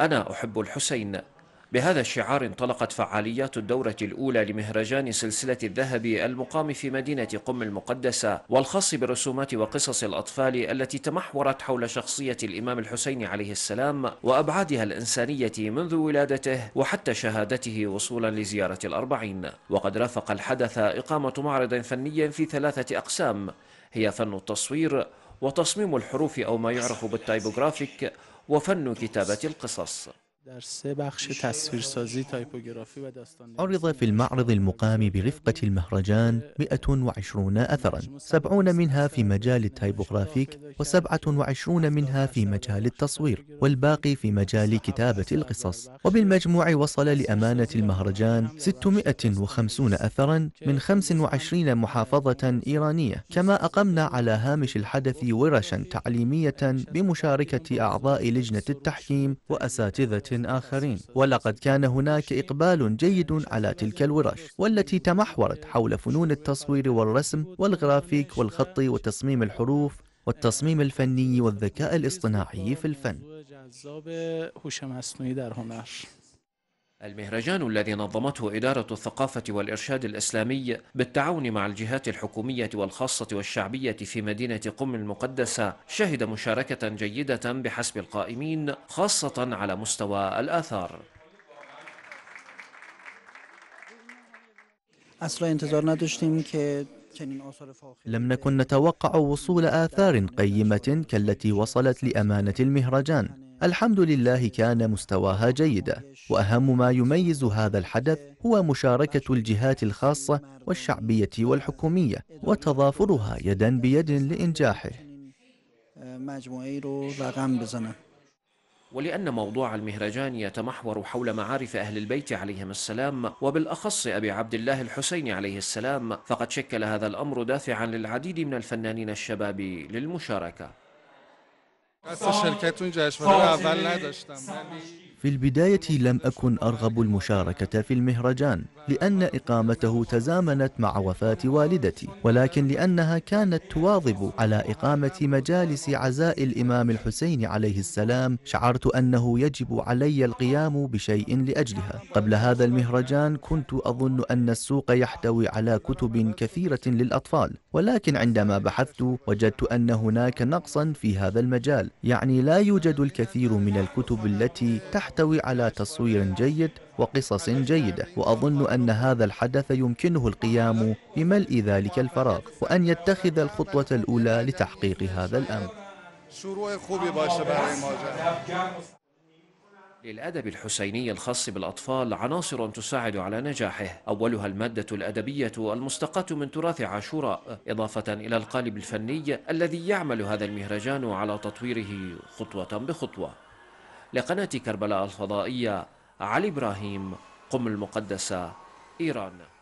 أنا أحب الحسين بهذا الشعار انطلقت فعاليات الدورة الأولى لمهرجان سلسلة الذهب المقام في مدينة قم المقدسة والخاص برسومات وقصص الأطفال التي تمحورت حول شخصية الإمام الحسين عليه السلام وأبعادها الإنسانية منذ ولادته وحتى شهادته وصولا لزيارة الأربعين وقد رافق الحدث إقامة معرض فني في ثلاثة أقسام هي فن التصوير وتصميم الحروف أو ما يعرف بالتايبوغرافيك وفن كتابة القصص عرض في المعرض المقام برفقة المهرجان 120 أثرا 70 منها في مجال التايبوغرافيك و27 منها في مجال التصوير والباقي في مجال كتابة القصص وبالمجموع وصل لأمانة المهرجان 650 أثرا من 25 محافظة إيرانية كما أقمنا على هامش الحدث ورشا تعليمية بمشاركة أعضاء لجنة التحكيم وأساتذة آخرين ولقد كان هناك إقبال جيد على تلك الورش والتي تمحورت حول فنون التصوير والرسم والغرافيك والخط وتصميم الحروف والتصميم الفني والذكاء الاصطناعي في الفن المهرجان الذي نظمته إدارة الثقافة والإرشاد الإسلامي بالتعاون مع الجهات الحكومية والخاصة والشعبية في مدينة قم المقدسة شهد مشاركة جيدة بحسب القائمين خاصة على مستوى الآثار لم نكن نتوقع وصول آثار قيمة كالتي وصلت لأمانة المهرجان الحمد لله كان مستواها جيدا وأهم ما يميز هذا الحدث هو مشاركة الجهات الخاصة والشعبية والحكومية وتضافرها يدا بيد لإنجاحه ولأن موضوع المهرجان يتمحور حول معارف أهل البيت عليهم السلام وبالأخص أبي عبد الله الحسين عليه السلام فقد شكل هذا الأمر دافعا للعديد من الفنانين الشباب للمشاركة اصلا شرکت اون جشنواره اول نداشتم ولی یعنی في البداية لم أكن أرغب المشاركة في المهرجان لأن إقامته تزامنت مع وفاة والدتي ولكن لأنها كانت تواظب على إقامة مجالس عزاء الإمام الحسين عليه السلام شعرت أنه يجب علي القيام بشيء لأجلها قبل هذا المهرجان كنت أظن أن السوق يحتوي على كتب كثيرة للأطفال ولكن عندما بحثت وجدت أن هناك نقصا في هذا المجال يعني لا يوجد الكثير من الكتب التي تحت تحتوي على تصوير جيد وقصص جيدة وأظن أن هذا الحدث يمكنه القيام بملء ذلك الفراغ وأن يتخذ الخطوة الأولى لتحقيق هذا الأمر للأدب الحسيني الخاص بالأطفال عناصر تساعد على نجاحه أولها المادة الأدبية المستقاة من تراث عاشوراء إضافة إلى القالب الفني الذي يعمل هذا المهرجان على تطويره خطوة بخطوة لقناة كربلاء الفضائية علي إبراهيم قم المقدسة إيران